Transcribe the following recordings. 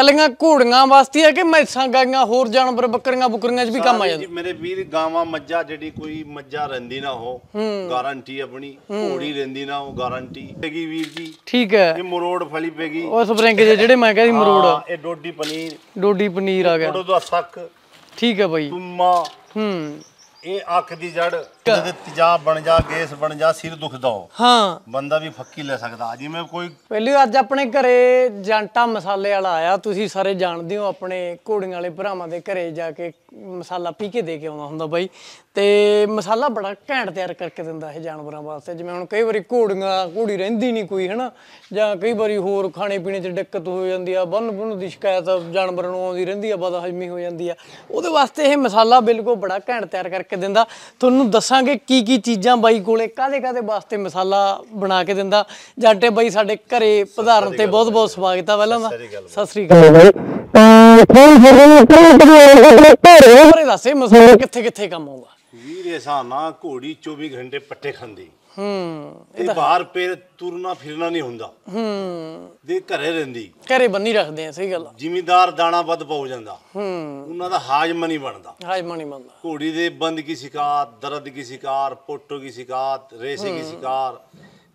ਕੱਲੀਆਂ ਘੋੜੀਆਂ ਵਾਸਤੇ ਹੈ ਕਿ ਮੈਸਾਂ ਗਾਈਆਂ ਹੋਰ ਜਾਨਵਰ ਬੱਕਰੀਆਂ ਬੁਕਰੀਆਂ 'ਚ ਵੀ ਕੰਮ ਆ ਜੀ ਮੇਰੇ ਵੀਰ ਗਾਵਾਂ ਮੱਝਾਂ ਜਿਹੜੀ ਕੋਈ ਮੱਝਾਂ ਰਹਿੰਦੀ ਨਾ ਹੋ ਗਾਰੰਟੀ ਆਪਣੀ ਘੋੜੀ ਰਹਿੰਦੀ ਨਾ ਉਹ ਗਾਰੰਟੀ ਹੈਗੀ ਵੀਰ ਜੀ ਠੀਕ ਹੈ ਇਹ ਮਰੋੜ ਫਲੀ ਪੈਗੀ ਉਹ ਸਪਰਿੰਗ ਜਿਹੜੇ ਮੈਂ ਕਹਿੰਦੀ ਮਰੋੜ ਇਹ ਡੋਡੀ ਪਨੀਰ ਡੋਡੀ ਪਨੀਰ ਆ ਗਿਆ ਡੋਡੋ ਦਾ ਸੱਕ ਠੀਕ ਹੈ ਬਾਈ ਤੁਮਾ ਹੂੰ ਇਹ ਅੱਖ ਦੀ ਜੜ ਜਦ ਤਿਜਾ ਬਣ ਜਾ ਗੈਸ ਬਣ ਜਾ ਸਿਰ ਦੁਖਦਾ ਹੋ ਹਾਂ ਬੰਦਾ ਵੀ ਫੱਕੀ ਲੈ ਸਕਦਾ ਜਿਵੇਂ ਕੋਈ ਪਹਿਲੀ ਅੱਜ ਆਪਣੇ ਘਰੇ ਜੰਟਾ ਮਸਾਲੇ ਵਾਲਾ ਆਇਆ ਤੁਸੀਂ ਸਾਰੇ ਜਾਣਦੇ ਹੋ ਆਪਣੇ ਘੋੜੀਆਂ ਵਾਲੇ ਭਰਾਵਾਂ ਦੇ ਘਰੇ ਜਾ ਕੇ ਮਸਾਲਾ ਪੀ ਕੇ ਦੇ ਕੇ ਆਉਂਦਾ ਹੁੰਦਾ ਬਾਈ ਤੇ ਮਸਾਲਾ ਬੜਾ ਘੈਂਟ ਤਿਆਰ ਕਰਕੇ ਦਿੰਦਾ ਇਹ ਜਾਨਵਰਾਂ ਵਾਸਤੇ ਜਿਵੇਂ ਹੁਣ ਕਈ ਵਾਰੀ ਘੋੜੀਆਂ ਘੋੜੀ ਰਹਿੰਦੀ ਨਹੀਂ ਕੋਈ ਹਨਾ ਜਾਂ ਕਈ ਵਾਰੀ ਹੋਰ ਖਾਣੇ ਪੀਣੇ 'ਚ ਦਿੱਕਤ ਹੋ ਜਾਂਦੀ ਆ ਬੰਨ ਬੰਨ ਦੀ ਸ਼ਿਕਾਇਤ ਜਾਨਵਰਾਂ ਨੂੰ ਆਉਂਦੀ ਰਹਿੰਦੀ ਆ ਬਦ ਹਜਮੀ ਹੋ ਜਾਂਦੀ ਆ ਉਹਦੇ ਵਾਸਤੇ ਇਹ ਮਸਾਲਾ ਬਿਲਕੁਲ ਬੜਾ ਘੈਂਟ ਤਿਆਰ ਕਰਕੇ ਦਿੰਦਾ ਤੁਹਾਨੂੰ ਦੱਸਾਂਗੇ ਕੀ ਕੀ ਚੀਜ਼ਾਂ ਬਾਈ ਕੋਲੇ ਕਾਦੇ ਕਾਦੇ ਵਾਸਤੇ ਮਸਾਲਾ ਬਣਾ ਕੇ ਦਿੰਦਾ ਜਾਂਟੇ ਬਾਈ ਸਾਡੇ ਘਰੇ ਪਧਾਰਨ ਤੇ ਬਹੁਤ ਬਹੁਤ ਸਵਾਗਤ ਆ ਪਹਿਲਾਂ ਦਾ ਸਤਿ ਸ੍ਰੀ ਅਕਾਲ ਬਾਈ ਤਾਂ ਫੋਨ ਫਿਰ ਰਿਹਾ ਘਰੇ ਦੱਸੇ ਮਸਾਲਾ ਕਿੱਥੇ ਕਿੱਥੇ ਕੰਮ ਆਉਂਦਾ ਵੀਰ ਐਸਾ ਨਾ ਘੋੜੀ 24 ਘੰਟੇ ਪੱਟੇ ਖਾਂਦੀ ਹੂੰ ਇਹ ਬਾਹਰ ਪੇ ਤੁਰਨਾ ਫਿਰਨਾ ਨਹੀਂ ਹੁੰਦਾ ਹੂੰ ਦੇ ਘਰੇ ਰਹਿੰਦੀ ਘਰੇ ਬੰਨੀ ਰੱਖਦੇ ਆ ਸਹੀ ਗੱਲ ਜ਼ਿਮੀਦਾਰ ਦਾਣਾ ਵੱਧ ਪਾਉ ਜਾਂਦਾ ਹੂੰ ਉਹਨਾਂ ਦਾ ਹਾਜ਼ਮਾ ਨਹੀਂ ਬਣਦਾ ਹਾਜ਼ਮਾ ਨਹੀਂ ਬਣਦਾ ਘੋੜੀ ਦੇ ਬੰਦ ਕੀ ਸ਼ਿਕਾਰ ਦਰਦ ਕੀ ਸ਼ਿਕਾਰ ਪੋਟੋ ਕੀ ਸ਼ਿਕਾਰ ਰੇਸੇ ਕੀ ਸ਼ਿਕਾਰ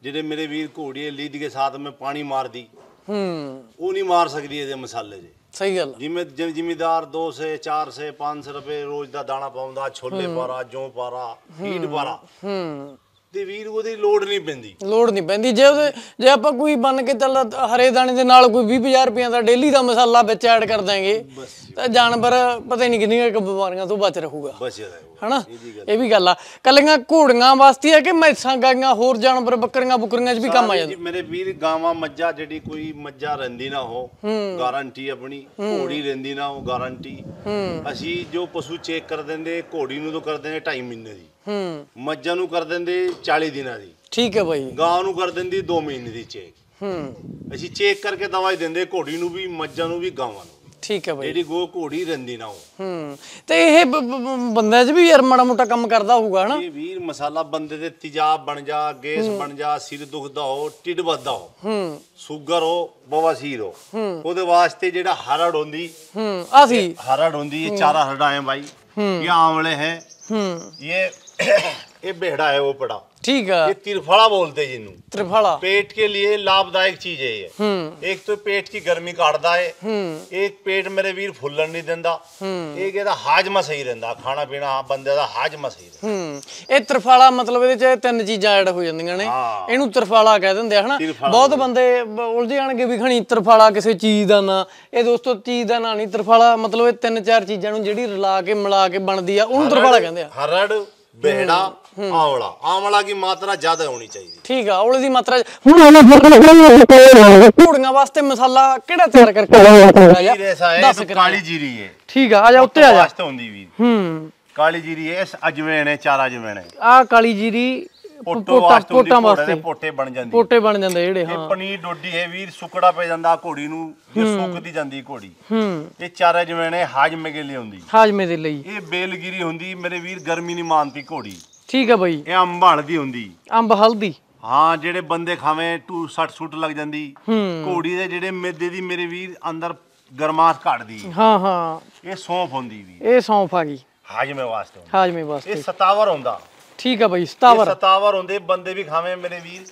ਜਿਹੜੇ ਮੇਰੇ ਵੀਰ ਘੋੜੀ ਲੀਡ ਕੇ ਸਾਥ ਮੈਂ ਪਾਣੀ ਮਾਰਦੀ ਹੂੰ ਉਹ ਨਹੀਂ ਮਾਰ ਸਕਦੀ ਇਹਦੇ ਮਸਾਲੇ ਜੇ ਸਹੀ ਗੱਲ ਜਿਵੇਂ ਜ਼ਿਮੀਦਾਰ 2 ਸੇ 4 ਸੇ 500 ਰੁਪਏ ਰੋਜ਼ ਦਾ ਦਾਣਾ ਪਾਉਂਦਾ ਛੋਲੇ ਪਾਰਾ ਜੋਂ ਪਾਰਾ ਫੀਡ ਪਾਰਾ ਹੂੰ ਦੇ ਵੀਰ ਉਹਦੀ ਲੋਡ ਨਹੀਂ ਪੈਂਦੀ ਲੋਡ ਨਹੀਂ ਪੈਂਦੀ ਜੇ ਉਹਦੇ ਜੇ ਆਪਾਂ ਕੋਈ ਬਣ ਕੇ ਚੱਲ ਹਰੇ ਦਾਣੇ ਦੇ ਨਾਲ ਕੋਈ 20000 ਰੁਪਿਆ ਰੁਪਏ ਦਾ ਡੇਲੀ ਦਾ ਮਸਾਲਾ ਵਿੱਚ ਐਡ ਕਰ ਦਾਂਗੇ ਤਾਂ ਜਾਨਵਰ ਪਤਾ ਨਹੀਂ ਕਿੰਨੀਆਂ ਕਿ ਬਿਮਾਰੀਆਂ ਤੋਂ ਬਚ ਰਹੂਗਾ ਹਨਾ ਇਹ ਵੀ ਗੱਲ ਆ ਕੱਲੀਆਂ ਘੋੜੀਆਂ ਵਾਸਤੇ ਆ ਕਿ ਮੈਸਾਂ ਗਾਈਆਂ ਹੋਰ ਜਾਨਵਰ ਬੱਕਰੀਆਂ ਬੁਕਰੀਆਂ 'ਚ ਵੀ ਕੰਮ ਆ ਜਾਂਦੇ ਮੇਰੇ ਵੀਰ ਗਾਵਾਂ ਮੱਝਾਂ ਜਿਹੜੀ ਕੋਈ ਮੱਝਾਂ ਰਹਿੰਦੀ ਨਾ ਹੋ ਗਾਰੰਟੀ ਆਪਣੀ ਘੋੜੀ ਰਹਿੰਦੀ ਨਾ ਉਹ ਗਾਰੰਟੀ ਅਸੀਂ ਜੋ ਪਸ਼ੂ ਚੈੱਕ ਕਰ ਦਿੰਦੇ ਘੋੜੀ ਨੂੰ ਤਾਂ ਕਰ ਦਿੰਦੇ 2.5 ਮਹੀਨੇ ਦੀ ਹੂੰ ਮੱਝਾਂ ਨੂੰ ਕਰ ਦਿੰਦੇ 40 ਦਿਨਾਂ ਦੀ ਠੀਕ ਹੈ ਭਾਈ ਗਾਂ ਨੂੰ ਕਰ ਦਿੰਦੀ 2 ਮਹੀਨੇ ਦੀ ਚੇਕ ਹੂੰ ਅਸੀਂ ਚੇਕ ਕਰਕੇ ਦਵਾਈ ਦਿੰਦੇ ਘੋੜੀ ਨੂੰ ਵੀ ਮੱਝਾਂ ਨੂੰ ਵੀ ਗਾਵਾਂ ਨੂੰ ਠੀਕ ਹੈ ਭਾਈ ਜਿਹੜੀ ਗੋ ਘੋੜੀ ਰੰਦੀ ਨਾ ਉਹ ਹੂੰ ਤੇ ਇਹ ਬੰਦੇ 'ਚ ਵੀ ਯਾਰ ਮਾੜਾ ਮੋਟਾ ਕੰਮ ਕਰਦਾ ਹੋਊਗਾ ਹਨਾ ਇਹ ਵੀਰ ਮਸਾਲਾ ਬੰਦੇ ਦੇ ਤੇਜ਼ਾਬ ਬਣ ਜਾ ਗੈਸ ਬਣ ਜਾ ਸਿਰ ਦੁਖਦਾ ਹੋ ਟਿੱਡ ਵੱਧਦਾ ਹੋ ਹੂੰ ਸ਼ੂਗਰ ਹੋ ਬਵਾਸੀਰ ਹੋ ਉਹਦੇ ਵਾਸਤੇ ਜਿਹੜਾ ਹਰੜ ਹੁੰਦੀ ਹੂੰ ਆਸੀ ਹਰੜ ਹੁੰਦੀ ਇਹ ਚਾਰਾ ਭਾਈ ਹੂੰ ਇਹ ਆਂਵਲੇ ਹੈ ਹੂੰ ਇਹ ਇਹ ਬਿਹੜਾ ਹੈ ਉਹ ਪੜਾ ਠੀਕ ਆ ਇਹ है ਬੋਲਦੇ ਜਿੰਨੂੰ बोलते ਪੇਟ ਕੇ ਲਈ ਲਾਭਦਾਇਕ ਚੀਜ਼ ਹੈ ਇਹ ਹੂੰ ਇੱਕ ਤਾਂ ਪੇਟ ਦੀ ਗਰਮੀ ਕੱਢਦਾ ਹੈ ਹੂੰ ਇੱਕ ਪੇਟ ਮੇਰੇ ਵੀਰ ਫੁੱਲਣ ਨਹੀਂ ਦਿੰਦਾ ਹੂੰ ਇਹ ਇਹਦਾ ਹਾਜਮਾ ਸਹੀ ਰਹਿੰਦਾ ਖਾਣਾ ਪੀਣਾ ਬੰਦੇ ਦਾ ਹਾਜਮਾ ਸਹੀ ਰਹਿੰਦਾ ਇਹ ਤ੍ਰਿਫਾਲਾ ਮਤਲਬ ਇਹਦੇ ਚ ਤਿੰਨ ਚੀਜ਼ਾਂ ਐਡ ਹੋ ਜਾਂਦੀਆਂ ਨੇ ਇਹਨੂੰ ਤ੍ਰਿਫਾਲਾ ਕਹਿ ਦਿੰਦੇ ਆ ਹਨਾ ਬਹੁਤ ਬੰਦੇ ਉਲਝ ਜਾਣਗੇ ਵੀ ਖਣੀ ਤ੍ਰਿਫਾਲਾ ਕਿਸੇ ਚੀਜ਼ ਦਾ ਨਾਂ ਇਹ ਦੋਸਤੋ ਚੀਜ਼ ਦਾ ਨਾਂ ਨਹੀਂ ਤ੍ਰਿਫਾਲਾ ਮਤਲਬ ਇਹ ਤਿੰਨ ਚਾਰ ਚੀਜ਼ਾਂ ਨੂੰ ਜਿਹੜੀ ਰਲਾ ਕੇ ਮਿਲਾ ਕੇ ਬਣਦੀ ਆ ਉਹਨੂੰ ਤ੍ਰਿਫਾਲਾ ਕਹਿੰਦੇ ਆ ਹਰੜ ਬਿਹੜਾ ਆਵਲਾ ਆਵਲਾ ਦੀ ਮਾਤਰਾ ਜ਼ਿਆਦਾ ਹੋਣੀ ਚਾਹੀਦੀ ਠੀਕ ਆ ਆਵਲੇ ਦੀ ਮਾਤਰਾ ਹੁਣ ਉਹਨਾਂ ਘੋੜੀਆਂ ਵਾਸਤੇ ਮਸਾਲਾ ਕਿਹੜਾ ਤਿਆਰ ਕਰਕੇ ਦੱਸ ਕਾਲੀ ਜੀਰੀ ਹੈ ਠੀਕ ਆ ਆ ਜਾ ਉੱਤੇ ਆ ਜਾ ਵਾਸਤੇ ਹੁੰਦੀ ਵੀ ਹੂੰ ਕਾਲੀ ਜੀਰੀ ਇਸ ਅਜਵੇਣੇ ਚਾਰਾ ਨੇ ਆ ਕਾਲੀ ਜੀਰੀ ਪੋਟੋ ਵਾਸਤੇ ਪੋਟਾ ਵਾਸਤੇ ਪੋਟੇ ਬਣ ਜਾਂਦੇ ਪੋਟੇ ਬਣ ਜਾਂਦੇ ਜਿਹੜੇ ਹਾਂ ਇਹ ਪਨੀਰ ਡੋਡੀ ਹੈ ਵੀਰ ਸੁਕੜਾ ਪੈ ਜਾਂਦਾ ਘੋੜੀ ਨੂੰ ਜੇ ਸੁੱਕਦੀ ਜਾਂਦੀ ਘੋੜੀ ਹੂੰ ਇਹ ਚਾਰਾ ਨੇ ਹਾਜਮੇ ਦੇ ਲਈ ਹੁੰਦੀ ਹਾਜਮੇ ਦੇ ਲਈ ਇਹ ਬੇਲਗਿਰੀ ਹੁੰਦੀ ਮੇਰੇ ਵੀਰ ਗਰਮੀ ਨਹੀਂ ਮਾਨਦੀ ਘੋੜੀ ਠੀਕ ਹੈ ਬਈ ਇਹ ਅੰਬ ਹਲਦੀ ਹੁੰਦੀ ਅੰਬ ਹਲਦੀ ਹਾਂ ਜਿਹੜੇ ਬੰਦੇ ਖਾਵੇਂ 260 ਸੂਟ ਲੱਗ ਜਾਂਦੀ ਘੋੜੀ ਦੇ ਜਿਹੜੇ ਮੇਦੇ ਦੀ ਮੇਰੇ ਵੀਰ ਅੰਦਰ ਗਰਮਾਸ ਘਟਦੀ ਹਾਂ ਹਾਂ ਇਹ ਸੌਂਫ ਹੁੰਦੀ ਵੀ ਇਹ ਸੌਂਫ ਆ ਗਈ ਹਾਜਮੇ ਵਾਸਤੇ ਹਾਜਮੇ ਵਾਸਤੇ ਇਹ ਸਤਾਵਰ ਹੁੰਦਾ ਠੀਕ ਆ ਬਾਈ ਸਤਾਵਰ ਸਤਾਵਰ ਹੁੰਦੇ ਬੰਦੇ ਵੀ ਖਾਵੇਂ ਮੇਰੇ ਵੀਰ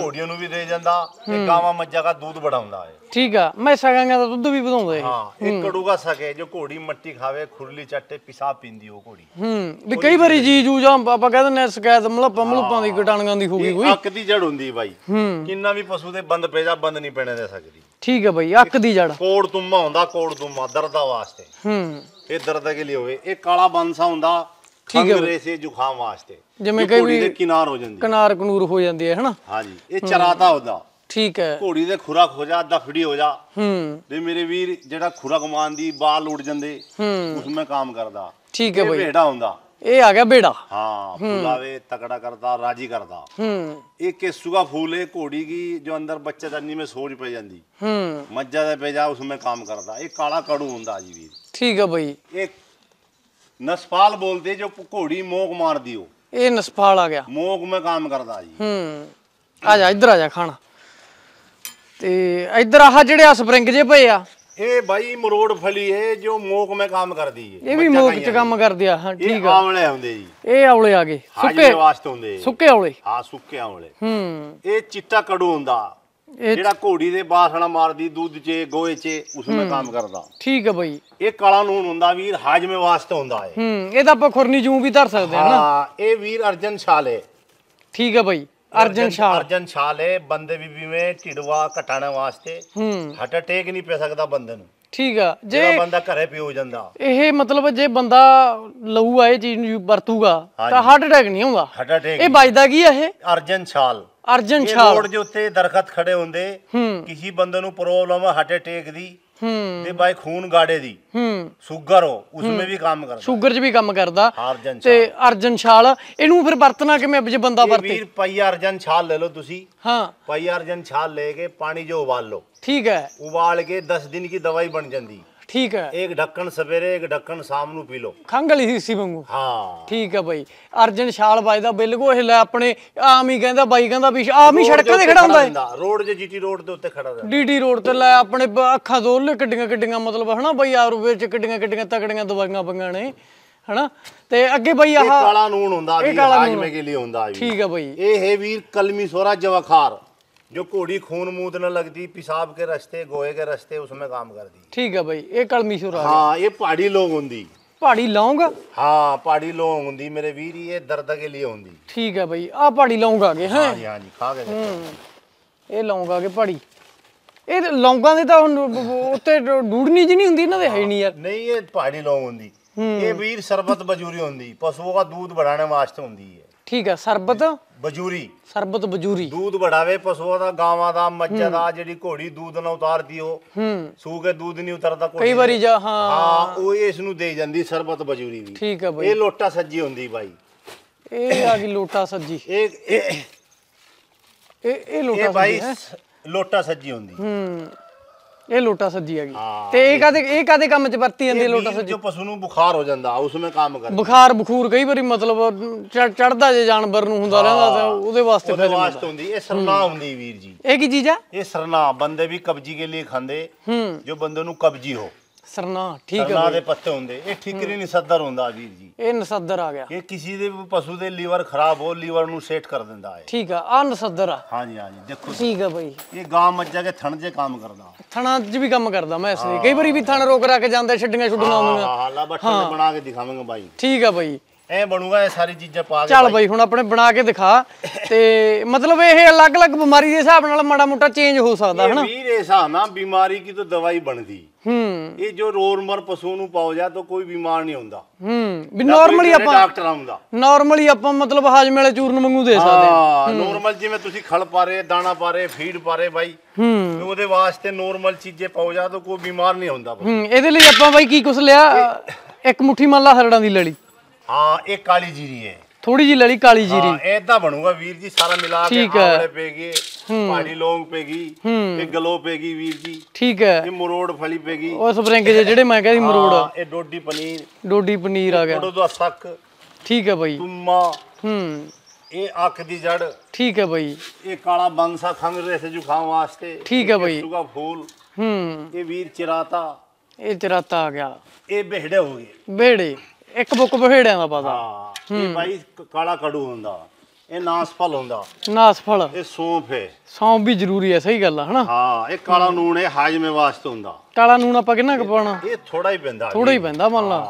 ਘੋੜੀਆਂ ਨੂੰ ਵੀ ਦੇ ਜਾਂਦਾ ਤੇ ਗਾਵਾਂ ਮੱਝਾਂ ਦਾ ਦੁੱਧ ਬੜਾਉਂਦਾ ਹੈ ਠੀਕ ਆ ਮੈਂ ਸਗਾਂਗਾ ਦਾ ਦੁੱਧ ਵੀ ਵਧਾਉਂਦਾ ਹਾਂ ਇੱਕ ਕੜੂਗਾ ਸਕੇ ਜੋ ਘੋੜੀ ਮੱਟੀ ਖਾਵੇ ਖੁਰਲੀ ਚੱਟੇ ਪਿਸਾਬ ਪੀਂਦੀ ਉਹ ਘੋੜੀ ਹੂੰ ਵੀ ਕਈ ਵਾਰੀ ਜੀ ਜੂ ਜਾਂ ਆਪਾਂ ਕਹਿੰਦੇ ਨੇ ਸਕੈਦ ਮਲਪ ਮਲਪਾਂ ਦੀ ਕਟਾਣਗਾਂ ਦੀ ਹੋ ਗਈ ਕੋਈ ਅੱਕ ਦੀ ਜੜ ਹੁੰਦੀ ਬਾਈ ਕਿੰਨਾ ਵੀ ਪਸ਼ੂ ਦੇ ਬੰਦ ਪੈ ਜਾ ਬੰਦ ਨਹੀਂ ਪੈਣੇ ਦੇ ਸਕਦੀ ਠੀਕ ਹੈ ਬਾਈ ਅੱਕ ਦੀ ਜੜ ਕੋੜ ਤੁਮਾ ਹੁੰਦਾ ਕੋੜ ਤੁਮਾ ਦਰਦਾ ਵਾਸਤੇ ਹੂੰ ਇਹ ਦਰਦ ਦੇ ਲਈ ਹੋਵੇ ਇਹ ਕਾਲਾ ਬੰਸਾ ਹੁੰਦਾ ਠੀਕ ਹੈ ਰੇਸੇ ਜੁਖਾਮ ਵਾਸਤੇ ਜਿਵੇਂ ਕਿ ਘੋੜੀ ਦੇ ਕਿਨਾਰ ਹੋ ਜਾਂਦੀ ਕਿਨਾਰ ਕਨੂਰ ਹੋ ਜਾਂਦੀ ਹੈ ਹਨਾ ਹਾਂਜੀ ਇਹ ਚਰਾਤਾ ਹੁੰਦਾ ਠੀਕ ਹੈ ਘੋੜੀ ਦੇ ਖੁਰਾਕ ਹੋ ਜਾ ਦਫੜੀ ਹੋ ਜਾ ਹੂੰ ਤੇ ਮੇਰੇ ਵੀਰ ਜਿਹੜਾ ਖੁਰਾਕ ਮਾਨਦੀ ਬਾਲ ਉੱਡ ਜਾਂਦੇ ਹੂੰ ਉਸ ਵਿੱਚ ਕੰਮ ਕਰਦਾ ਠੀਕ ਹੈ ਬਈ ਭੇੜਾ ਹੁੰਦਾ ਇਹ ਆ ਗਿਆ ਬੇੜਾ ਹਾਂ ਫੁਲਾਵੇ ਤਕੜਾ ਕਰਦਾ ਰਾਜੀ ਕਰਦਾ ਹੂੰ ਇਹ ਕੇਸੂਗਾ ਸੁਗਾ ਫੂਲੇ ਘੋੜੀ ਕੀ ਜੋ ਅੰਦਰ ਬੱਚੇ ਦਾ ਨੀਵੇਂ ਸੋਜ ਪੈ ਜਾਂਦੀ ਹੂੰ ਮੱਜਾ ਦਾ ਪੈ ਜਾ ਉਸ ਵਿੱਚ ਕੰਮ ਕਰਦਾ ਇਹ ਕਾਲਾ ਕੜੂ ਹੁੰਦਾ ਜੀ ਵੀਰ ਠੀਕ ਹੈ ਬਈ ਇਹ ਨਸਪਾਲ ਬੋਲਦੇ ਜੋ ਘੋੜੀ ਮੋਗ ਮਾਰਦੀ ਹੋ ਇਹ नसफाल ਆ ਗਿਆ ਮੋਗ ਮੈਂ ਕੰਮ ਕਰਦਾ ਜੀ ਹੂੰ ਆ ਜਾ ਇੱਧਰ ਆ ਜਾ ਖਾਣਾ ਤੇ ਇੱਧਰ ਆਹ ਜਿਹੜੇ ਆ ਸਪਰਿੰਗ ਜੇ ਪਏ ਆ ਇਹ ਬਾਈ ਮਰੋੜ ਫਲੀ ਹੈ ਜੋ ਮੋਕ ਮੈਂ ਕੰਮ ਕਰਦੀ ਹੈ ਇਹ ਵੀ ਮੋਕ ਚ ਕੰਮ ਕਰਦੀ ਆ ਹਾਂ ਠੀਕ ਆ ਇਹ ਆਵਲੇ ਆਉਂਦੇ ਜੀ ਇਹ ਆਵਲੇ ਆ ਗਏ ਸੁੱਕੇ ਵਾਸਤੇ ਹੁੰਦੇ ਸੁੱਕੇ ਆਵਲੇ ਹਾਂ ਸੁੱਕੇ ਆਵਲੇ ਹੂੰ ਇਹ ਚਿੱਟਾ ਕੜੂ ਹੁੰਦਾ ਜਿਹੜਾ ਘੋੜੀ ਦੇ ਬਾਸਣਾ ਮਾਰਦੀ ਦੁੱਧ 'ਚ ਗੋਏ 'ਚ ਉਸ ਨੂੰ ਕੰਮ ਕਰਦਾ ਠੀਕ ਹੈ ਬਈ ਇਹ ਕਾਲਾ ਨੂਨ ਹੁੰਦਾ ਵੀਰ ਹਾਜਮੇ ਵਾਸਤੇ ਹੁੰਦਾ ਹੈ ਹੂੰ ਇਹ ਤਾਂ ਆਪਾਂ ਖੁਰਨੀ ਜੂ ਵੀ ਧਰ ਸਕਦੇ ਹਾਂ ਹਾਂ ਇਹ ਵੀਰ ਅਰਜਨ ਛਾਲੇ ਠੀਕ ਹੈ ਬਈ ਅਰਜਨ ਛਾਲ ਅਰਜਨ ਛਾਲੇ ਬੰਦੇ ਵੀ ਵੀਵੇਂ ਢਿੜਵਾ ਘਟਾਣ ਵਾਸਤੇ ਹੂੰ ਹਟ ਟੇਕ ਨਹੀਂ ਪੈ ਸਕਦਾ ਬੰਦੇ ਨੂੰ ਠੀਕ ਆ ਜੇ ਬੰਦਾ ਘਰੇ ਪੀ ਹੋ ਜਾਂਦਾ ਇਹ ਮਤਲਬ ਜੇ ਬੰਦਾ ਲਊ ਆਏ ਚੀਜ਼ ਨੂੰ ਵਰਤੂਗਾ ਤਾਂ ਹਾਰਟ ਅਟੈਕ ਨਹੀਂ ਹੋਊਗਾ ਹਾਰਟ ਅਟੈਕ ਇਹ ਵੱਜਦਾ ਕੀ ਆ ਇਹ ਅਰਜਨ ਛਾਲ ਅਰਜਨ ਛਾਲ ਰੋਡ ਦੇ ਉੱਤੇ ਦਰਖਤ ਖੜੇ ਹੁੰਦੇ ਕਿਸੇ ਬੰਦੇ ਨੂੰ ਪ੍ਰੋਬਲਮ ਹਾਰਟ ਅਟੈਕ ਦੀ ਤੇ ਬਾਈ ਖੂਨ ਗਾੜੇ ਦੀ ਸ਼ੂਗਰ ਹੋ ਉਸ ਵਿੱਚ ਵੀ ਕੰਮ ਕਰਦਾ ਸ਼ੂਗਰ 'ਚ ਵੀ ਕੰਮ ਕਰਦਾ ਤੇ ਅਰਜਨ ਛਾਲ ਇਹਨੂੰ ਫਿਰ ਵਰਤਣਾ ਕਿਵੇਂ ਜੇ ਬੰਦਾ ਵਰਤੇ ਵੀਰ ਪਈ ਅਰਜਨ ਛਾਲ ਲੈ ਲਓ ਤੁਸੀਂ ਹਾਂ ਪਈ ਅਰਜਨ ਛਾਲ ਲੈ ਕੇ ਪਾਣੀ ਜੋ ਉਬਾਲ ਲਓ ਠੀਕ ਹੈ ਉਬਾਲ ਕੇ 10 ਦਿਨ ਦੀ ਦਵਾਈ ਬਣ ਜਾਂਦੀ ਠੀਕ ਹੈ ਇੱਕ ਢੱਕਣ ਸਵੇਰੇ ਇੱਕ ਢੱਕਣ ਸ਼ਾਮ ਨੂੰ ਪੀ ਲਓ ਲਈ ਸੀ ਵਾਂਗੂ ਹਾਂ ਠੀਕ ਹੈ ਬਾਈ ਅਰਜਨ ਛਾਲ ਵੱਜਦਾ ਬਿਲਕੁਲ ਇਹ ਲੈ ਆਪਣੇ ਆਮ ਹੀ ਕਹਿੰਦਾ ਬਾਈ ਕਹਿੰਦਾ ਵੀ ਆਮ ਹੀ ਸੜਕਾਂ ਤੇ ਖੜਾ ਹੁੰਦਾ ਹੈ ਰੋਡ ਜੇ ਜੀਟੀ ਰੋਡ ਦੇ ਉੱਤੇ ਖੜਾ ਹੁੰਦਾ ਡੀਡੀ ਰੋਡ ਤੇ ਲੈ ਆਪਣੇ ਅੱਖਾਂ ਤੋਂ ਲੈ ਕੱਡੀਆਂ ਕੱਡੀਆਂ ਮਤਲਬ ਹਨਾ ਬਾਈ ਆ ਰੂਪੇ ਚ ਕੱਡੀਆਂ ਕੱਡੀਆਂ ਤਕੜੀਆਂ ਦਵਾਈਆਂ ਪੰਗਾਂ ਨੇ ਹਨਾ ਤੇ ਅੱਗੇ ਬਾਈ ਆਹ ਕਾਲਾ ਨੂਨ ਹੁੰਦਾ ਵੀ ਹਾਜਮੇ ਕੇ ਲਈ ਹੁੰਦਾ ਠੀਕ ਹੈ ਬਾਈ ਇਹ ਹੈ ਵੀਰ ਕਲਮੀ ਸੋਰਾ ਜਵਾਖਾਰ ਜੋ ਘੋੜੀ ਖੂਨ ਮੂਦ ਨਾਲ ਲੱਗਦੀ ਪਿਸ਼ਾਬ ਕੇ ਰਸਤੇ ਗੋਏ ਕੇ ਰਸਤੇ ਉਸ ਮੇ ਕੰਮ ਕਰਦੀ ਠੀਕ ਹੈ ਭਾਈ ਇਹ कल मिशुर ਹਾਂ ਇਹ ਪਹਾੜੀ लोग ਹੁੰਦੀ ਪਹਾੜੀ ਲਾਉਂਗਾ ਹਾਂ ਪਹਾੜੀ ਲੌਂਗ ਹੁੰਦੀ ਮੇਰੇ ਵੀਰ ਇਹ ਦਰਦ ਦੇ ਲਈ ਹੁੰਦੀ ਠੀਕ ਹੈ ਭਾਈ ਆ ਪਹਾੜੀ ਲੌਂਗ ਆ ਗਏ ਹੈ ਹਾਂ ਹਾਂ ਜੀ ਖਾ ਕੇ ਇਹ ਲੌਂਗ ਆ ਗਏ ਪਹਾੜੀ ਇਹ ਲੌਂਗਾਂ ਦੇ ਤਾਂ ਉੱਤੇ ਡੂੜਨੀ ਜੀ ਨਹੀਂ ਹੁੰਦੀ ਇਹਨਾਂ ਦੇ ਹੈ ਨਹੀਂ ਯਾਰ ਨਹੀਂ ਇਹ ਪਹਾੜੀ ਲੌਂਗ ਹੁੰਦੀ ਇਹ ਵੀਰ ਸਰਬਤ ਬਜੂਰੀ ਹੁੰਦੀ ਪਸ਼ੂਆਂ ਦਾ ਦੁੱਧ ਬੜਾਣੇ ਵਾਸਤੇ ਹੁੰਦੀ ਹੈ ਠੀਕ ਆ ਸਰਬਤ ਬਜੂਰੀ ਸਰਬਤ ਬਜੂਰੀ ਦੁੱਧ ਵੜਾਵੇ ਪਸ਼ੂਆਂ ਦਾ ਗਾਵਾਂ ਦਾ ਮੱਝਾਂ ਦਾ ਜਿਹੜੀ ਘੋੜੀ ਦੁੱਧ ਨਾ ਉਤਾਰਦੀ ਹੋ ਹੂੰ ਸੂ ਕੇ ਦੁੱਧ ਨਹੀਂ ਉਤਾਰਦਾ ਕੋਈ ਕਈ ਵਾਰੀ ਜਾ ਹਾਂ ਹਾਂ ਉਹ ਇਸ ਨੂੰ ਦੇ ਜਾਂਦੀ ਸਰਬਤ ਬਜੂਰੀ ਦੀ ਠੀਕ ਆ ਬਾਈ ਇਹ ਲੋਟਾ ਸੱਜੀ ਹੁੰਦੀ ਬਾਈ ਇਹ ਆ ਗਈ ਲੋਟਾ ਸੱਜੀ ਇਹ ਇਹ ਇਹ ਲੋਟਾ ਇਹ ਬਾਈ ਲੋਟਾ ਸੱਜੀ ਹੁੰਦੀ ਹੂੰ ਇਹ ਲੋਟਾ ਸੱਜੀ ਹੈਗੀ ਤੇ ਇਹ ਕਾਦੇ ਇਹ ਕਾਦੇ ਕੰਮ ਚ ਵਰਤੀ ਜਾਂਦੀ ਲੋਟਾ ਸੱਜੀ ਜੋ ਪਸ਼ੂ ਨੂੰ ਬੁਖਾਰ ਹੋ ਜਾਂਦਾ ਉਸ ਵਿੱਚ ਕੰਮ ਕਰਦਾ ਬੁਖਾਰ ਬਖੂਰ ਕਈ ਵਾਰੀ ਮਤਲਬ ਚੜਦਾ ਜੇ ਜਾਨਵਰ ਨੂੰ ਹੁੰਦਾ ਰਹਿੰਦਾ ਤਾਂ ਉਹਦੇ ਵਾਸਤੇ ਫਿਰ ਵਾਸਤੇ ਹੁੰਦੀ ਇਹ ਸਰਨਾ ਹੁੰਦੀ ਵੀਰ ਜੀ ਇਹ ਕੀ ਚੀਜ਼ ਆ ਇਹ ਸਰਨਾ ਬੰਦੇ ਵੀ ਕਬਜੀ ਕੇ ਲਈ ਖਾਂਦੇ ਜੋ ਬੰਦੇ ਨੂੰ ਕਬਜੀ ਹੋ ਸਰਨਾ ਠੀਕ ਹੈ ਸਰਨਾ ਦੇ ਪੱਤੇ ਹੁੰਦੇ ਇਹ ਨਹੀਂ ਸੱਦਰ ਹੁੰਦਾ ਵੀਰ ਜੀ ਇਹ ਨਸੱਦਰ ਆ ਗਿਆ ਇਹ ਕਿਸੇ ਦੇ ਪਸ਼ੂ ਦੇ ਲੀਵਰ ਖਰਾਬ ਹੋ ਲੀਵਰ ਨੂੰ ਸੈਟ ਕਰ ਦਿੰਦਾ ਹੈ ਠੀਕ ਆ ਆ ਨਸੱਦਰ ਆ ਹਾਂਜੀ ਹਾਂਜੀ ਦੇਖੋ ਠੀਕ ਆ ਬਈ ਇਹ ਗਾਂ ਜਾ ਕੇ ਥਣ ਜੇ ਕੰਮ ਕਰਦਾ ਥਣਾ 'ਚ ਵੀ ਕੰਮ ਕਰਦਾ ਮੈਂ ਇਸ ਲਈ ਕਈ ਵਾਰੀ ਵੀ ਥਣ ਰੋਕ ਰੱਖ ਜਾਂਦਾ ਛੱਡੀਆਂ ਛੁੱਡੀਆਂ ਆਉਂਦੀਆਂ ਹਾਂ ਹਾਂ ਲਾ ਬੱਟਨ ਬਣਾ ਕੇ ਦਿਖਾਵਾਂਗਾ ਬਾਈ ਠੀਕ ਆ ਬਈ ਐ ਬਣੂਗਾ ਇਹ ਸਾਰੀ ਚੀਜ਼ਾਂ ਪਾ ਕੇ ਚੱਲ ਬਈ ਹੁਣ ਆਪਣੇ ਬਣਾ ਕੇ ਦਿਖਾ ਤੇ ਮਤਲਬ ਇਹ ਅਲੱਗ-ਅਲੱਗ ਬਿਮਾਰੀ ਦੇ ਹਿਸਾਬ ਨਾਲ ਮਾੜਾ ਮੋਟਾ ਚੇਂਜ ਹੋ ਸਕਦਾ ਹਨਾ ਇਹ ਦੇ ਹਿਸਾਬ ਨਾਲ ਬਿਮਾਰੀ ਕੀ ਤੋਂ ਦਵਾਈ ਬਣਦੀ ਹੂੰ ਇਹ ਜੋ ਰੋਰਮਰ ਪਸ਼ੂ ਨੂੰ ਪਾਉ ਜਾ ਤਾਂ ਕੋਈ ਬਿਮਾਰ ਨਹੀਂ ਹੁੰਦਾ ਹੂੰ ਵੀ ਨਾਰਮਲੀ ਆਪਾਂ ਡਾਕਟਰ ਆਉਂਦਾ ਨਾਰਮਲੀ ਆਪਾਂ ਮਤਲਬ ਹਾਜਮੇ ਵਾਲੇ ਚੂਰਨ ਵਾਂਗੂ ਦੇ ਸਕਦੇ ਹਾਂ ਨਾਰਮਲ ਜਿਵੇਂ ਤੁਸੀਂ ਖਲ ਪਾ ਰਹੇ ਦਾਣਾ ਪਾ ਰਹੇ ਫੀਡ ਪਾ ਰਹੇ ਬਾਈ ਹੂੰ ਉਹਦੇ ਵਾਸਤੇ ਨਾਰਮਲ ਚੀਜ਼ੇ ਪਾਉ ਜਾ ਤਾਂ ਕੋਈ ਬਿਮਾਰ ਨਹੀਂ ਹੁੰਦਾ ਹੂੰ ਇਹਦੇ ਲਈ ਆਪਾਂ ਬਾਈ ਕੀ ਕੁਛ ਲਿਆ ਇੱਕ ਮੁਠੀ ਮੰਨ ਲਾ ਹਰੜਾਂ ਦੀ ਲੜੀ ਹਾਂ ਇਹ ਕਾਲੀ ਜੀਰੀ ਹੈ ਥੋੜੀ ਜੀ ਲੜੀ ਕਾਲੀ ਜੀਰੀ ਹਾਂ ਤਾਂ ਬਣੂਗਾ ਵੀਰ ਜੀ ਸਾਰਾ ਮਿਲਾ ਕੇ ਆਵਲੇ ਪੇਗੇ ਪਾਣੀ ਲੌਂਗ ਪੇਗੀ ਇਹ ਗਲੋ ਪੇਗੀ ਵੀਰ ਜੀ ਠੀਕ ਹੈ ਇਹ ਮਰੋੜ ਫਲੀ ਪੇਗੀ ਉਹ ਸਪਰਿੰਗ ਜਿਹੜੇ ਮੈਂ ਕਹਿੰਦੀ ਮਰੋੜ ਇਹ ਡੋਡੀ ਪਨੀਰ ਡੋਡੀ ਪਨੀਰ ਆ ਗਿਆ ਡੋਡੋ ਦਾ ਸੱਕ ਠੀਕ ਹੈ ਭਾਈ ਤੁਮਾ ਹੂੰ ਇਹ ਅੱਖ ਦੀ ਜੜ ਠੀਕ ਹੈ ਭਾਈ ਇਹ ਕਾਲਾ ਬੰਸਾ ਖੰਗ ਰੇ ਸੇ ਜੁਖਾਮ ਵਾਸਤੇ ਠੀਕ ਹੈ ਭਾਈ ਸੁਗਾ ਫੂਲ ਹੂੰ ਇਹ ਵੀਰ ਚਿਰਾਤਾ ਇਹ ਚਿਰਾਤਾ ਆ ਗਿਆ ਇਹ ਬਿਹੜੇ ਹੋ ਗਏ ਬਿਹੜੇ ਇੱਕ ਬੁੱਕ ਬਹੇੜਿਆਂ ਦਾ ਪਾਦਾ ਇਹ ਭਾਈ ਕਾਲਾ ਕੜੂ ਹੁੰਦਾ ਇਹ ਨਾਸਫਲ ਹੁੰਦਾ ਨਾਸਫਲ ਇਹ ਸੌਂਫ ਹੈ ਸੌਂਫ ਵੀ ਜ਼ਰੂਰੀ ਹੈ ਸਹੀ ਗੱਲ ਆ ਹਨਾ ਹਾਂ ਇਹ ਕਾਲਾ ਨੂਣ ਇਹ ਹਾਜ਼ਮੇ ਵਾਸਤੇ ਹੁੰਦਾ ਕਾਲਾ ਨੂਣ ਆਪਾਂ ਕਿੰਨਾ ਕੁ ਪਾਉਣਾ ਇਹ ਥੋੜਾ ਹੀ ਪੈਂਦਾ ਥੋੜਾ ਹੀ ਪੈਂਦਾ ਮੰਨ ਲਾ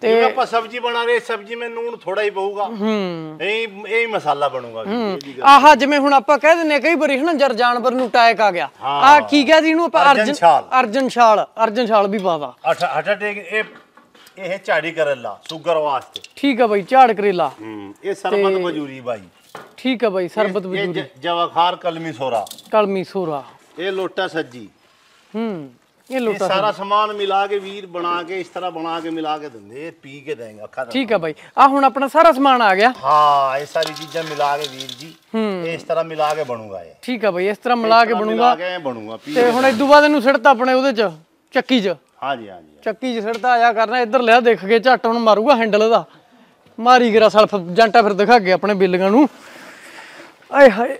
ਤੇ ਜੇ ਆਪਾਂ ਸਬਜ਼ੀ ਬਣਾ ਰਹੇ ਸਬਜ਼ੀ ਮੈਂ ਨੂਣ ਥੋੜਾ ਹੀ ਪਊਗਾ ਹੂੰ ਇਹ ਇਹ ਮਸਾਲਾ ਬਣੂਗਾ ਆਹ ਜਿਵੇਂ ਹੁਣ ਆਪਾਂ ਕਹਿ ਦਿੰਨੇ ਕਈ ਵਾਰੀ ਹਨਾ ਜਰ ਜਾਨਵਰ ਨੂੰ ਟਾਇਕ ਆ ਗਿਆ ਆ ਕੀ ਸੀ ਇਹਨੂੰ ਆਪਾਂ ਅਰਜਨ ਅਰਜਨ ਛਾਲ ਅਰਜਨ ਛਾਲ ਵੀ ਪਾਵਾ ਅੱਛਾ ਅੱਛਾ ਇਹ ਇਹ ਝਾੜੀ ਕਰੇਲਾ ਸ਼ੂਗਰ ਵਾਸਤੇ ਠੀਕ ਆ ਬਾਈ ਝਾੜ ਕਰੇਲਾ ਹੂੰ ਇਹ ਸਰਬਤ ਮਜੂਰੀ ਬਾਈ ਠੀਕ ਆ ਬਾਈ ਸਰਬਤ ਮਜੂਰੀ ਇਹ ਜਵਾਖਾਰ ਕਲਮੀ ਸੋਰਾ ਕਲਮੀ ਸੋਰਾ ਇਹ ਲੋਟਾ ਸੱਜੀ ਹੂੰ ਇਹ ਲੋਟਾ ਸਾਰਾ ਸਮਾਨ ਮਿਲਾ ਕੇ ਵੀਰ ਬਣਾ ਕੇ ਇਸ ਤਰ੍ਹਾਂ ਬਣਾ ਕੇ ਮਿਲਾ ਕੇ ਦਿੰਦੇ ਪੀ ਕੇ ਦੇਗਾ ਅੱਖਾਂ ਠੀਕ ਆ ਬਾਈ ਆ ਹੁਣ ਆਪਣਾ ਸਾਰਾ ਸਮਾਨ ਆ ਗਿਆ ਹਾਂ ਇਹ ਸਾਰੀ ਚੀਜ਼ਾਂ ਮਿਲਾ ਕੇ ਵੀਰ ਜੀ ਇਸ ਤਰ੍ਹਾਂ ਮਿਲਾ ਕੇ ਬਣੂਗਾ ਇਹ ਠੀਕ ਆ ਬਾਈ ਇਸ ਤਰ੍ਹਾਂ ਮਿਲਾ ਕੇ ਬਣੂਗਾ ਮਿਲਾ ਕੇ ਬਣੂਗਾ ਤੇ ਹੁਣ ਇਸ ਤੋਂ ਬਾਅਦ ਇਹਨੂੰ ਸਿੜਤਾ ਆਪਣੇ ਉਹਦੇ ਚ ਚੱਕੀ ਚ ਹਾਂਜੀ ਹਾਂਜੀ ਚੱਕੀ ਜਸੜਦਾ ਆਇਆ ਕਰਨਾ ਇੱਧਰ ਲਿਆ ਦੇਖ ਕੇ ਝੱਟ ਹੁਣ ਮਾਰੂਗਾ ਹੈਂਡਲ ਦਾ ਮਾਰੀ ਗਿਰਾ ਸਲਫ ਜੰਟਾ ਫਿਰ ਦਿਖਾ ਕੇ ਆਪਣੇ ਬਿੱਲੀਆਂ ਨੂੰ ਆਏ ਹਾਏ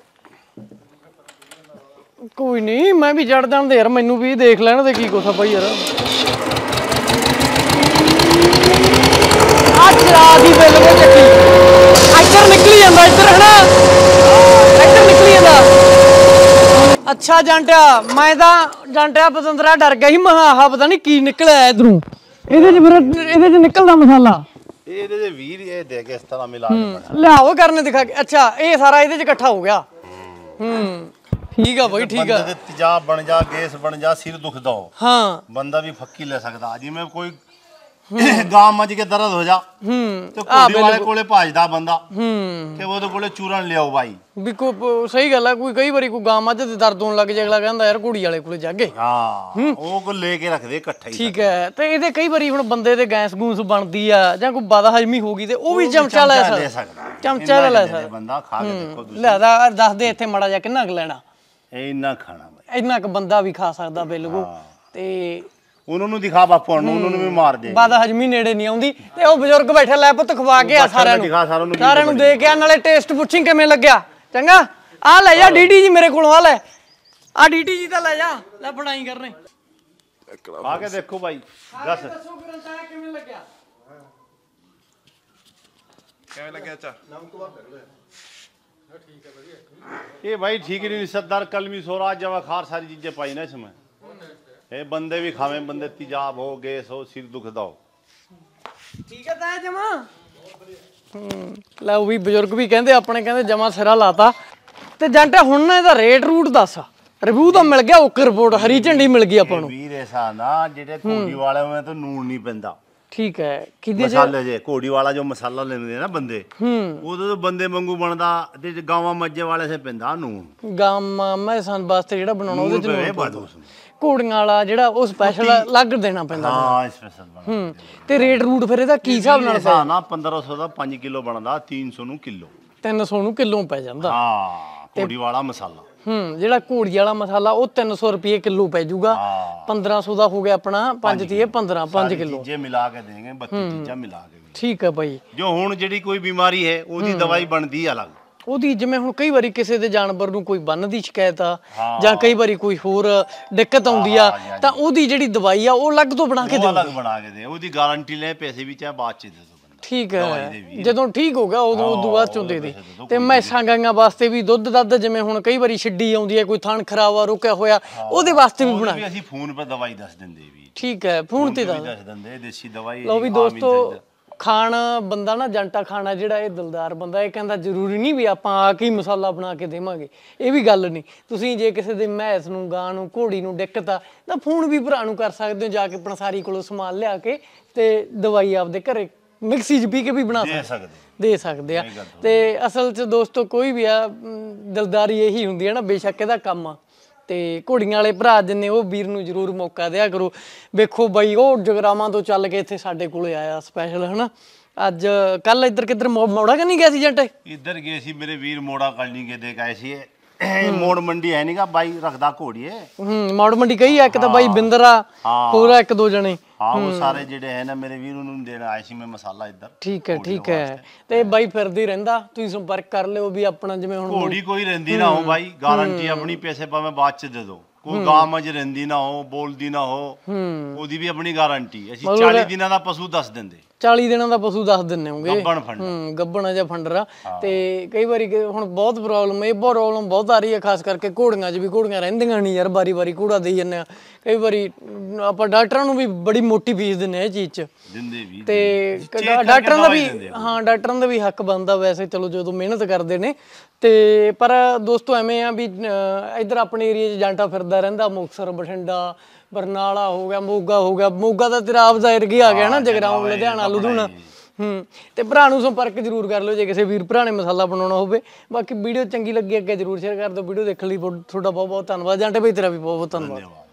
ਕੋਈ ਨਹੀਂ ਮੈਂ ਵੀ ਜੜ ਦਾਂ ਦੇ ਯਾਰ ਮੈਨੂੰ ਵੀ ਦੇਖ ਲੈਣ ਦੇ ਕੀ ਕੋਸਾ ਭਾਈ ਯਾਰ ਅੱਜ ਚਰਾ ਦੀ ਬਿੱਲ ਵਿੱਚ ਚੱਕੀ ਇੱਧਰ ਨਿਕਲੀ ਜਾਂਦਾ ਇੱਧਰ ਹਨਾ ਇੱਧਰ ਨਿਕਲੀ ਜਾਂਦਾ ਅੱਛਾ ਜੰਟਿਆ ਮੈਂ ਤਾਂ ਜੰਟਿਆ ਪਤੰਦਰਾ ਡਰ ਗਿਆ ਸੀ ਮਹਾ ਆਹ ਪਤਾ ਨਹੀਂ ਕੀ ਨਿਕਲਿਆ ਇਧਰੋਂ ਇਹਦੇ ਚ ਫਿਰ ਇਹਦੇ ਚ ਨਿਕਲਦਾ ਮਸਾਲਾ ਇਹ ਇਹਦੇ ਦੇ 20 ਇਹ ਦੇ ਕੇ ਇਸ ਤਰ੍ਹਾਂ ਮਿਲਾ ਕੇ ਲਿਆਓ ਕਰਨੇ ਦਿਖਾ ਕੇ ਅੱਛਾ ਇਹ ਸਾਰਾ ਇਹਦੇ ਚ ਇਕੱਠਾ ਹੋ ਗਿਆ ਹੂੰ ਠੀਕ ਆ ਬਈ ਠੀਕ ਆ ਬੰਦੇ ਦੇ ਤੇਜ਼ਾਬ ਬਣ ਜਾ ਗੈਸ ਬਣ ਜਾ ਸਿਰ ਦੁਖਦਾ ਹੋ ਹਾਂ ਬੰਦਾ ਵੀ ਫੱਕੀ ਲੈ ਸਕਦਾ ਜਿਵੇਂ ਕੋਈ गांव ਕੇ ਦਰਦ ਹੋ ਜਾ ਹੂੰ ਤੇ कोडी ਵਾਲੇ ਕੋਲੇ ਭਾਜਦਾ ਬੰਦਾ ਹੂੰ ਤੇ ਉਹਦੇ ਕੋਲੇ ਚੂਰਨ ਲਿਆਓ ਬਾਈ ਵੀ ਕੋ ਸਹੀ ਗੱਲ ਆ ਕੋਈ ਕਈ ਵਾਰੀ ਕੋਈ ਗਾਂ ਮੱਝ ਤੇ ਦਰਦ ਹੋਣ ਲੱਗ ਜੇ ਅਗਲਾ ਕਹਿੰਦਾ ਯਾਰ ਕੁੜੀ ਵਾਲੇ ਕੋਲੇ ਜਾਗੇ ਹਾਂ ਉਹ ਕੋ ਲੈ ਕੇ ਰੱਖਦੇ ਇਕੱਠਾ ਹੀ ਠੀਕ ਹੈ ਤੇ ਇਹਦੇ ਕਈ ਵਾਰੀ ਹੁਣ ਬੰਦੇ ਦੇ ਗੈਸ ਗੂਸ ਬਣਦੀ ਆ ਜਾਂ ਕੋਈ ਬਾਦਾ ਹਜਮੀ ਹੋ ਗਈ ਤੇ ਉਹ ਵੀ ਚਮਚਾ ਲੈ ਸਕਦਾ ਚਮਚਾ ਲੈ ਸਕਦਾ ਬੰਦਾ ਖਾ ਕੇ ਦੇਖੋ ਤੁਸੀਂ ਲੈ ਦਾ ਦੱਸ ਦੇ ਇੱਥੇ ਮੜਾ ਜਾ ਕਿੰਨਾ ਲੈਣਾ ਇੰਨਾ ਖਾਣਾ ਬਾਈ ਇੰਨਾ ਕ ਬੰਦਾ ਵੀ ਖਾ ਸਕਦਾ ਬਿਲਕੁਲ ਤੇ ਉਹਨਾਂ ਨੂੰ ਦਿਖਾ ਬਾਪੂ ਨੂੰ ਉਹਨਾਂ ਨੂੰ ਵੀ ਮਾਰ ਦੇ ਬਾਦ ਹਜਮੀ ਨੇੜੇ ਨਹੀਂ ਆਉਂਦੀ ਤੇ ਉਹ ਬਜ਼ੁਰਗ ਬੈਠਾ ਲੈ ਪੁੱਤ ਖਵਾ ਕੇ ਆ ਸਾਰਿਆਂ ਨੂੰ ਦਿਖਾ ਸਾਰਿਆਂ ਨੂੰ ਸਾਰਿਆਂ ਨੂੰ ਦੇ ਕੇ ਆ ਨਾਲੇ ਟੇਸਟ ਪੁੱਛੀ ਕਿਵੇਂ ਲੱਗਿਆ ਚੰਗਾ ਆ ਲੈ ਜਾ ਡੀਡੀ ਜੀ ਮੇਰੇ ਕੋਲੋਂ ਆ ਲੈ ਆ ਡੀਡੀ ਜੀ ਤਾਂ ਲੈ ਜਾ ਲੈ ਬਣਾਈ ਕਰਨੇ ਆ ਕੇ ਦੇਖੋ ਭਾਈ ਦੱਸ ਦੱਸੋ ਗਰੰਟਾ ਕਿਵੇਂ ਲੱਗਿਆ ਕਿਵੇਂ ਲੱਗਿਆ ਚਾ ਨਾਮ ਤੋਂ ਬਾਅਦ ਕਰ ਲੈ ਠੀਕ ਹੈ ਵਧੀਆ ਇਹ ਭਾਈ ਠੀਕ ਨਹੀਂ ਸਰਦਾਰ ਕਲਮੀ ਸੋਰਾ ਜਵਾ ਖਾਰ ਸਾਰੀ सारी ਪਾਈ ਨਾ ਇਸ इसमें ਇਹ ਬੰਦੇ ਵੀ ਖਾਵੇਂ ਬੰਦੇ ਤਿਜਾਬ ਹੋ ਗਏ ਸੋ ਸਿਰ ਦੁਖਦਾ ਹੋ ਠੀਕ ਹੈ ਤਾਂ ਜਮਾ ਲੈ ਉਹ ਵੀ ਬਜ਼ੁਰਗ ਵੀ ਕਹਿੰਦੇ ਆਪਣੇ ਕਹਿੰਦੇ ਜਮਾ ਸਿਰਾ ਲਾਤਾ ਤੇ ਜੰਟਾ ਹੁਣ ਨਾ ਇਹਦਾ ਰੇਟ ਰੂਟ ਦੱਸ ਰਿਵਿਊ ਤਾਂ ਮਿਲ ਗਿਆ ਓਕੇ ਰਿਪੋਰਟ ਹਰੀ ਝੰਡੀ ਮਿਲ ਗਈ ਆਪਾਂ ਨੂੰ ਵੀਰ ਐਸਾ ਨਾ ਜਿਹੜੇ ਕੋਡੀ ਵਾਲੇ ਹੋਏ ਤਾਂ ਨੂਣ ਨਹੀਂ ਪੈਂਦਾ ਠੀਕ ਹੈ ਕਿਹਦੇ ਮਸਾਲੇ ਜੇ ਕੋੜੀ ਵਾਲਾ ਜੋ ਮਸਾਲਾ ਲੈਂਦੇ ਨਾ ਬੰਦੇ ਹੂੰ ਉਹਦੇ ਤੋਂ ਬੰਦੇ ਵਾਂਗੂ ਬਣਦਾ ਤੇ ਗਾਵਾਂ ਮੱਜੇ ਵਾਲੇ ਸੇ ਪੈਂਦਾ ਨੂਣ ਗਾਵਾਂ ਮੈਂ ਸੰਬਾਸਤੇ ਜਿਹੜਾ ਬਣਾਉਣਾ ਉਹਦੇ ਚ ਨੂਣ ਕੋੜੀਆਂ ਵਾਲਾ ਜਿਹੜਾ ਉਹ ਸਪੈਸ਼ਲ ਅਲੱਗ ਦੇਣਾ ਪੈਂਦਾ ਹਾਂ ਸਪੈਸ਼ਲ ਹੂੰ ਤੇ ਰੇਟ ਰੂਟ ਫਿਰ ਇਹਦਾ ਕੀ ਹਿਸਾਬ ਨਾਲ ਹਾਂ ਨਾ 1500 ਦਾ 5 ਕਿਲੋ ਬਣਦਾ 300 ਨੂੰ ਕਿਲੋ 300 ਨੂੰ ਕਿਲੋ ਪੈ ਜਾਂਦਾ ਹਾਂ ਕੋੜੀ ਵਾਲਾ ਮਸਾਲਾ ਹੂੰ ਜਿਹੜਾ ਕੋੜੀ ਵਾਲਾ ਮਸਾਲਾ ਉਹ 300 ਰੁਪਏ ਕਿਲੋ ਪੈ ਜਾਊਗਾ 1500 ਦਾ ਹੋ ਗਿਆ ਆਪਣਾ 5 3 15 5 ਕਿਲੋ ਜੇ ਮਿਲਾ ਕੇ ਦੇਗੇ 32 ਚੀਜ਼ਾਂ ਮਿਲਾ ਕੇ ਠੀਕ ਹੈ ਭਾਈ ਜੋ ਹੁਣ ਜਿਹੜੀ ਕੋਈ ਬਿਮਾਰੀ ਹੈ ਉਹਦੀ ਦਵਾਈ ਬਣਦੀ ਅਲੱਗ ਉਹਦੀ ਜਿਵੇਂ ਹੁਣ ਕਈ ਵਾਰੀ ਕਿਸੇ ਦੇ ਜਾਨਵਰ ਨੂੰ ਕੋਈ ਬੰਨ ਦੀ ਸ਼ਿਕਾਇਤ ਆ ਜਾਂ ਕਈ ਵਾਰੀ ਕੋਈ ਹੋਰ ਦਿੱਕਤ ਆਉਂਦੀ ਆ ਤਾਂ ਉਹਦੀ ਜਿਹੜੀ ਦਵਾਈ ਆ ਉਹ ਅਲੱਗ ਤੋਂ ਬਣਾ ਕੇ ਉਹ ਅਲੱਗ ਬਣਾ ਕੇ ਦੇ ਉਹਦੀ ਗਾਰੰਟੀ ਲੈ ਪੈਸੇ ਵੀ ਚਾਹ ਬਾਅਦ ਚ ਦੇ ਦੋ ਠੀਕ ਹੈ ਜਦੋਂ ਠੀਕ ਹੋਗਾ ਉਦੋਂ ਉਦੋਂ ਬਾਅਦ ਚੋਂ ਦੇ ਦੇ ਤੇ ਮੈਸਾਂ ਗਾਈਆਂ ਵਾਸਤੇ ਵੀ ਦੁੱਧ ਦੱਧ ਜਿਵੇਂ ਹੁਣ ਕਈ ਵਾਰੀ ਛਿੱਡੀ ਆਉਂਦੀ ਹੈ ਕੋਈ ਥਣ ਖਰਾਬ ਆ ਰੁਕਿਆ ਹੋਇਆ ਉਹਦੇ ਵਾਸਤੇ ਵੀ ਬਣਾ ਅਸੀਂ ਫੋਨ 'ਤੇ ਦਵਾਈ ਦੱਸ ਦਿੰਦੇ ਵੀ ਠੀਕ ਹੈ ਫੋਨ ਤੇ ਦੱਸ ਦਿੰਦੇ ਦੇਸੀ ਦਵਾਈ ਲੋ ਵੀ ਦੋਸਤੋ ਖਾਣ ਬੰਦਾ ਨਾ ਜੰਟਾ ਖਾਣਾ ਜਿਹੜਾ ਇਹ ਦਿਲਦਾਰ ਬੰਦਾ ਇਹ ਕਹਿੰਦਾ ਜ਼ਰੂਰੀ ਨਹੀਂ ਵੀ ਆਪਾਂ ਆ ਕੇ ਹੀ ਮਸਾਲਾ ਬਣਾ ਕੇ ਦੇਵਾਂਗੇ ਇਹ ਵੀ ਗੱਲ ਨਹੀਂ ਤੁਸੀਂ ਜੇ ਕਿਸੇ ਦੇ ਮਹਿਸ ਨੂੰ ਗਾਂ ਨੂੰ ਘੋੜੀ ਨੂੰ ਦਿੱਕਤ ਆ ਤਾਂ ਫੋਨ ਵੀ ਭਰਾ ਨੂੰ ਕਰ ਸਕਦੇ ਹੋ ਜਾ ਕੇ ਪਣਸਾਰੀ ਕੋਲੋਂ ਸਮਾਨ ਲਿਆ ਕੇ ਤੇ ਦਵਾਈ ਆਪਦੇ ਘਰੇ ਮਿਕਸੀ 'ਚ ਪੀ ਕੇ ਵੀ ਬਣਾ ਸਕਦੇ ਦੇ ਸਕਦੇ ਆ ਤੇ ਅਸਲ 'ਚ ਦੋਸਤੋ ਕੋਈ ਵੀ ਆ ਦਿਲਦਾਰੀ ਇਹੀ ਹੁੰਦੀ ਹੈ ਨਾ ਬੇਸ਼ੱਕ ਇਹਦਾ ਕੰਮ ਆ ਤੇ ਘੋੜੀਆਂ ਵਾਲੇ ਭਰਾ ਜਿੰਨੇ ਉਹ ਵੀਰ ਨੂੰ ਜਰੂਰ ਮੌਕਾ ਦਿਆ ਕਰੋ ਵੇਖੋ ਬਈ ਉਹ ਜਗਰਾਵਾਂ ਤੋਂ ਚੱਲ ਕੇ ਇੱਥੇ ਸਾਡੇ ਕੋਲੇ ਆਇਆ ਸਪੈਸ਼ਲ ਹਨਾ ਅੱਜ ਕੱਲ ਇੱਧਰ ਕਿੱਧਰ ਮੋੜਾ ਕਿ ਨਹੀਂ ਗਿਆ ਸੀ ਜੰਟ ਇੱਧਰ ਗਏ ਸੀ ਮੇਰੇ ਵੀਰ ਮੋੜਾ ਨਹੀਂ ਗਏ ਦੇਖ ਆਏ ਸੀ ਮੋੜ ਮੰਡੀ ਹੈ ਨਹੀਂਗਾ ਬਾਈ ਰੱਖਦਾ ਘੋੜੀਏ ਹੂੰ ਮੋੜ ਮੰਡੀ ਕਹੀ ਆ ਇੱਕ ਤਾਂ ਬਾਈ ਬਿੰਦਰਾ ਹੋਰ ਇੱਕ ਦੋ ਜਣੇ ਹਾਂ ਉਹ ਸਾਰੇ ਜਿਹੜੇ ਹੈ ਨਾ ਮੇਰੇ ਵੀਰ ਨੂੰ ਦੇਣ ਆਏ ਸੀ ਮੈਂ ਮਸਾਲਾ ਇੱਧਰ ਠੀਕ ਹੈ ਠੀਕ ਹੈ ਤੇ ਬਾਈ ਫਿਰਦੀ ਰਹਿੰਦਾ ਤੁਸੀਂ ਸੰਪਰਕ ਕਰ ਲਿਓ ਵੀ ਆਪਣਾ ਜਿਵੇਂ ਹੁਣ ਘੋੜੀ ਕੋਈ ਰਹਿੰਦੀ ਨਾ ਹੋ ਬਾਈ ਗਾਰੰਟੀ ਆਪਣੀ ਪੈਸੇ ਭਾਵੇਂ ਬਾਅਦ ਚ ਦੇ ਦੋ ਕੋਈ ਗਾਂ ਮਜ ਰਹਿੰਦੀ ਨਾ ਹੋ ਬੋਲਦੀ ਨਾ ਹੋ ਉਹਦੀ ਵੀ ਆਪਣੀ ਗਾਰੰਟੀ ਅਸੀਂ 40 ਦਿਨਾਂ ਦਾ ਪਸ਼ੂ ਦੱਸ ਦਿੰਦੇ 40 ਦਿਨਾਂ ਦਾ ਪਸ਼ੂ ਦੱਸ ਦਿੰਨੇ ਹੋਗੇ ਗੱਬਣ ਫੰਡ ਹੂੰ ਗੱਬਣ ਜਾਂ ਆ ਤੇ ਕਈ ਵਾਰੀ ਹੁਣ ਬਹੁਤ ਪ੍ਰੋਬਲਮ ਇਹ ਪ੍ਰੋਬਲਮ ਬਹੁਤ ਆ ਰਹੀ ਹੈ ਖਾਸ ਕਰਕੇ ਘੋੜੀਆਂ 'ਚ ਵੀ ਘੋੜੀਆਂ ਰਹਿੰਦੀਆਂ ਨਹੀਂ ਯਾਰ ਬਾਰੀ-ਬਾਰੀ ਘੋੜਾ ਦੇਈ ਜੰਨੇ ਆ ਕਈ ਵਾਰੀ ਆਪਾਂ ਡਾਕਟਰਾਂ ਨੂੰ ਵੀ ਬੜੀ ਮੋਟੀ ਫੀਸ ਦਿੰਨੇ ਆ ਇਹ ਚੀਜ਼ 'ਚ ਦਿੰਦੇ ਵੀ ਤੇ ਡਾਕਟਰਾਂ ਦਾ ਵੀ ਹਾਂ ਡਾਕਟਰਾਂ ਦਾ ਵੀ ਹੱਕ ਬਣਦਾ ਵੈਸੇ ਚਲੋ ਜਦੋਂ ਮਿਹਨਤ ਕਰਦੇ ਨੇ ਤੇ ਪਰ ਦੋਸਤੋ ਐਵੇਂ ਆ ਵੀ ਇਧਰ ਆਪਣੇ ਏਰੀਆ 'ਚ ਜਾਂਟਾ ਫਿਰਦਾ ਰਹਿੰਦਾ ਮੁਕਸਰ ਬਠਿੰਡਾ ਬਰਨਾਲਾ ਹੋ ਗਿਆ ਮੋਗਾ ਹੋ ਗਿਆ ਮੋਗਾ ਦਾ ਤੇਰਾ ਆਪ ਜ਼ਾਹਿਰ ਕੀ ਆ ਗਿਆ ਨਾ ਜਗਰਾਉਂ ਲੁਧਿਆਣਾ ਲੁਧੂਣਾ ਹੂੰ ਤੇ ਭਰਾ ਨੂੰ ਸੰਪਰਕ ਜ਼ਰੂਰ ਕਰ ਲਓ ਜੇ ਕਿਸੇ ਵੀਰ ਭਰਾ ਨੇ ਮਸਾਲਾ ਬਣਾਉਣਾ ਹੋਵੇ ਬਾਕੀ ਵੀਡੀਓ ਚੰਗੀ ਲੱਗੀ ਅੱਗੇ ਜ਼ਰੂਰ ਸ਼ੇਅਰ ਕਰ ਦਿਓ ਵੀਡੀਓ ਦੇਖਣ ਲਈ ਤੁਹਾਡਾ ਬਹੁਤ ਬਹੁਤ ਧੰਨਵਾਦ ਜਾਂਟੇ ਭਾਈ ਤੇਰਾ ਵੀ ਬਹੁਤ ਬਹੁਤ ਧੰਨਵਾਦ